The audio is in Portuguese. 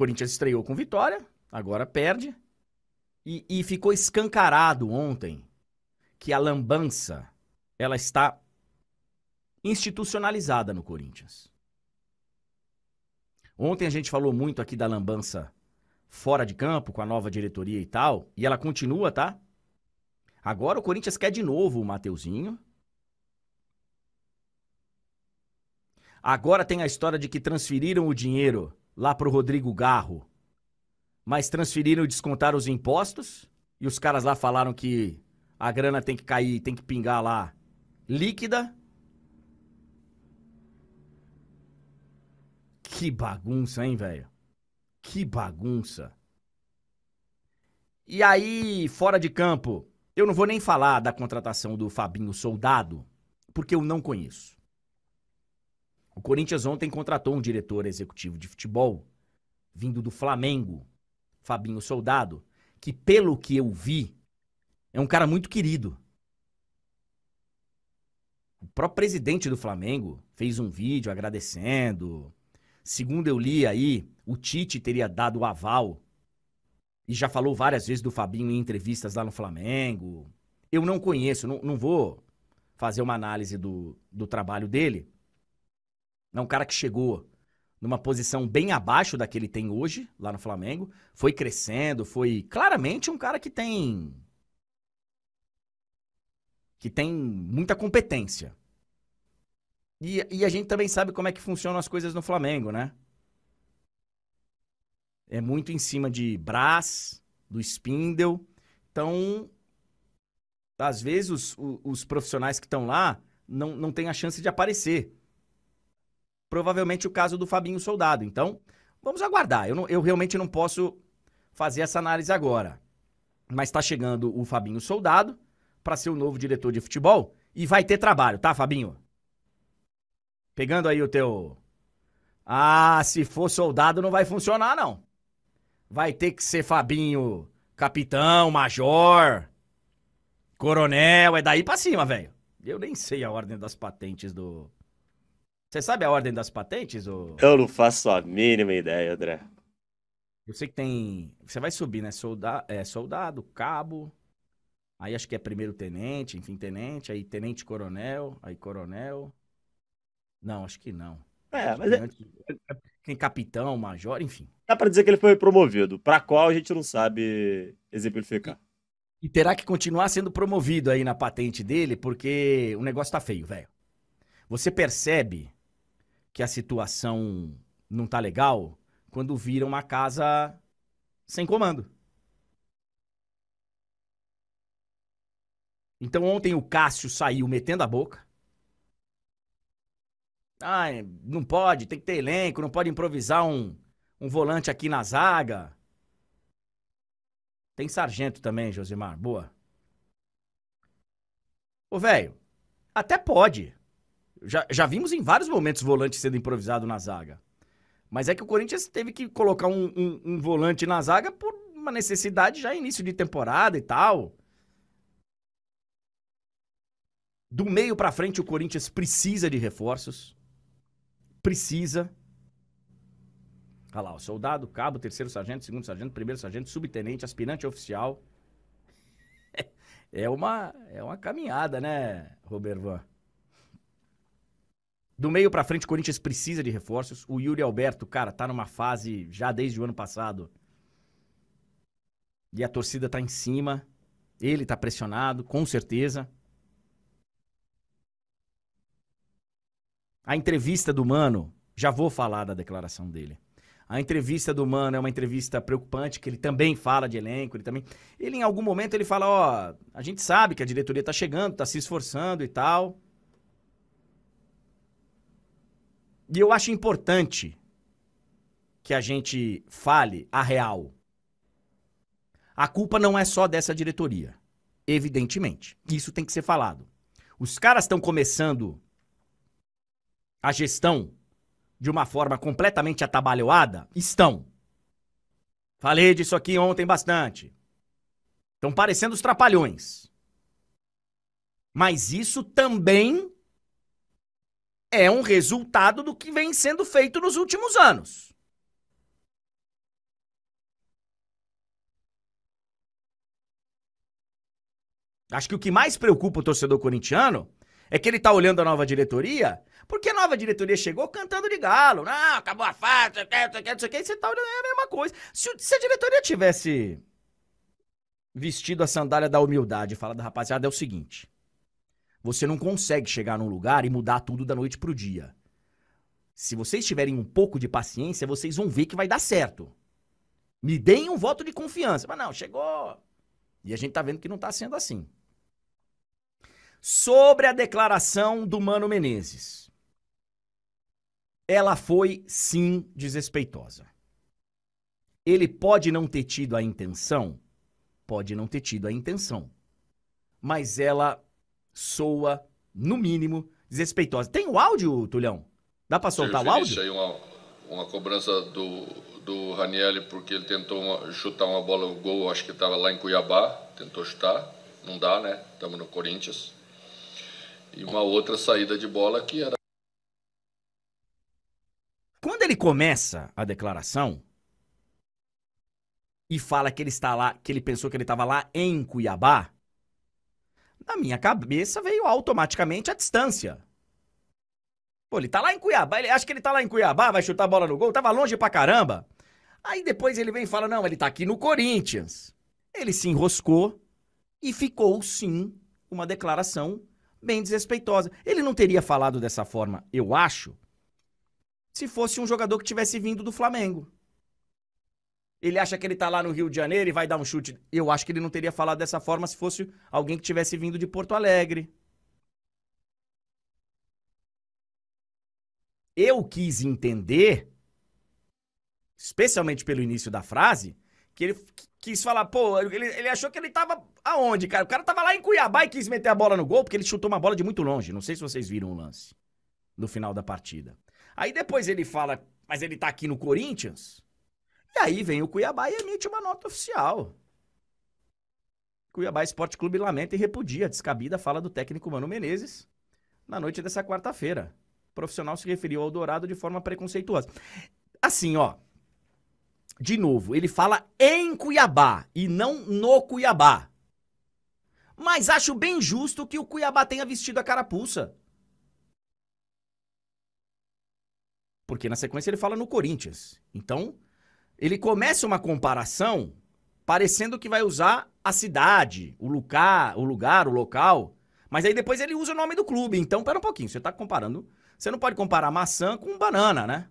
Corinthians estreou com vitória, agora perde. E, e ficou escancarado ontem que a lambança ela está institucionalizada no Corinthians. Ontem a gente falou muito aqui da lambança fora de campo, com a nova diretoria e tal, e ela continua, tá? Agora o Corinthians quer de novo o Mateuzinho. Agora tem a história de que transferiram o dinheiro lá pro Rodrigo Garro, mas transferiram e descontaram os impostos, e os caras lá falaram que a grana tem que cair, tem que pingar lá líquida. Que bagunça, hein, velho? Que bagunça. E aí, fora de campo, eu não vou nem falar da contratação do Fabinho Soldado, porque eu não conheço. O Corinthians ontem contratou um diretor executivo de futebol, vindo do Flamengo, Fabinho Soldado, que, pelo que eu vi, é um cara muito querido. O próprio presidente do Flamengo fez um vídeo agradecendo. Segundo eu li aí, o Tite teria dado o aval e já falou várias vezes do Fabinho em entrevistas lá no Flamengo. Eu não conheço, não, não vou fazer uma análise do, do trabalho dele, é um cara que chegou numa posição bem abaixo da que ele tem hoje, lá no Flamengo. Foi crescendo, foi claramente um cara que tem. que tem muita competência. E, e a gente também sabe como é que funcionam as coisas no Flamengo, né? É muito em cima de Brás, do Spindle. Então, às vezes, os, os profissionais que estão lá não, não têm a chance de aparecer provavelmente o caso do Fabinho Soldado. Então, vamos aguardar. Eu, não, eu realmente não posso fazer essa análise agora. Mas está chegando o Fabinho Soldado para ser o novo diretor de futebol e vai ter trabalho, tá, Fabinho? Pegando aí o teu. Ah, se for soldado não vai funcionar, não. Vai ter que ser Fabinho, capitão, major, coronel, é daí pra cima, velho. Eu nem sei a ordem das patentes do, você sabe a ordem das patentes? Ou... Eu não faço a mínima ideia, André. Eu sei que tem. Você vai subir, né? Solda... É, soldado, cabo. Aí acho que é primeiro tenente, enfim, tenente. Aí tenente coronel. Aí coronel. Não, acho que não. É, mas. Que é-, é, é... Tem capitão, major, enfim. Dá pra dizer que ele foi promovido. Pra qual a gente não sabe exemplificar. E terá que continuar sendo promovido aí na patente dele, porque o negócio tá feio, velho. Você percebe que a situação não tá legal quando vira uma casa sem comando. Então ontem o Cássio saiu metendo a boca. Ah, não pode, tem que ter elenco, não pode improvisar um, um volante aqui na zaga. Tem sargento também, Josimar, boa. Ô, velho, até pode. Já, já vimos em vários momentos volante sendo improvisado na zaga. Mas é que o Corinthians teve que colocar um, um, um volante na zaga por uma necessidade já início de temporada e tal. Do meio para frente, o Corinthians precisa de reforços. Precisa. Olha lá, o soldado, cabo, terceiro sargento, segundo sargento, primeiro sargento, subtenente, aspirante oficial. É uma, é uma caminhada, né, Van? Do meio para frente, o Corinthians precisa de reforços. O Yuri Alberto, cara, tá numa fase já desde o ano passado. E a torcida tá em cima. Ele tá pressionado, com certeza. A entrevista do Mano, já vou falar da declaração dele. A entrevista do Mano é uma entrevista preocupante, que ele também fala de elenco, ele também. Ele em algum momento ele fala, ó, a gente sabe que a diretoria tá chegando, tá se esforçando e tal. E eu acho importante que a gente fale a real. A culpa não é só dessa diretoria, evidentemente. Isso tem que ser falado. Os caras estão começando a gestão de uma forma completamente atabalhoada? Estão. Falei disso aqui ontem bastante. Estão parecendo os trapalhões. Mas isso também é um resultado do que vem sendo feito nos últimos anos. Acho que o que mais preocupa o torcedor corintiano é que ele tá olhando a nova diretoria, porque a nova diretoria chegou cantando de galo. Não, acabou a fase, não sei o que, não sei o que, não sei o que. E você tá olhando, é a mesma coisa. Se, se, a diretoria tivesse vestido a sandália da humildade e falado, rapaziada, é o seguinte. Você não consegue chegar num lugar e mudar tudo da noite pro dia. Se vocês tiverem um pouco de paciência, vocês vão ver que vai dar certo. Me deem um voto de confiança. Mas não, chegou. E a gente tá vendo que não tá sendo assim. Sobre a declaração do Mano Menezes. Ela foi, sim, desrespeitosa. Ele pode não ter tido a intenção? Pode não ter tido a intenção. Mas ela soa, no mínimo, desrespeitosa. Tem o áudio, Tulhão? Dá para soltar o áudio? Aí uma, uma cobrança do, do Raniel porque ele tentou uma, chutar uma bola, o gol, acho que estava lá em Cuiabá, tentou chutar, não dá, né? Estamos no Corinthians. E uma outra saída de bola que era. Quando ele começa a declaração e fala que ele está lá, que ele pensou que ele estava lá em Cuiabá, na minha cabeça veio automaticamente a distância. Pô, ele tá lá em Cuiabá, ele acha que ele tá lá em Cuiabá, vai chutar a bola no gol, tava longe pra caramba. Aí depois ele vem e fala: não, ele tá aqui no Corinthians. Ele se enroscou e ficou, sim, uma declaração bem desrespeitosa. Ele não teria falado dessa forma, eu acho, se fosse um jogador que tivesse vindo do Flamengo. Ele acha que ele tá lá no Rio de Janeiro e vai dar um chute. Eu acho que ele não teria falado dessa forma se fosse alguém que tivesse vindo de Porto Alegre. Eu quis entender, especialmente pelo início da frase, que ele quis falar, pô, ele, ele achou que ele tava aonde, cara? O cara tava lá em Cuiabá e quis meter a bola no gol, porque ele chutou uma bola de muito longe. Não sei se vocês viram o lance no final da partida. Aí depois ele fala, mas ele tá aqui no Corinthians? aí vem o Cuiabá e emite uma nota oficial. Cuiabá Esporte Clube lamenta e repudia a descabida fala do técnico Mano Menezes na noite dessa quarta-feira. O profissional se referiu ao Dourado de forma preconceituosa. Assim, ó. De novo, ele fala em Cuiabá e não no Cuiabá. Mas acho bem justo que o Cuiabá tenha vestido a carapuça. Porque na sequência ele fala no Corinthians. Então, ele começa uma comparação parecendo que vai usar a cidade, o lugar, o lugar, o local, mas aí depois ele usa o nome do clube. Então, pera um pouquinho, você está comparando, você não pode comparar maçã com banana, né?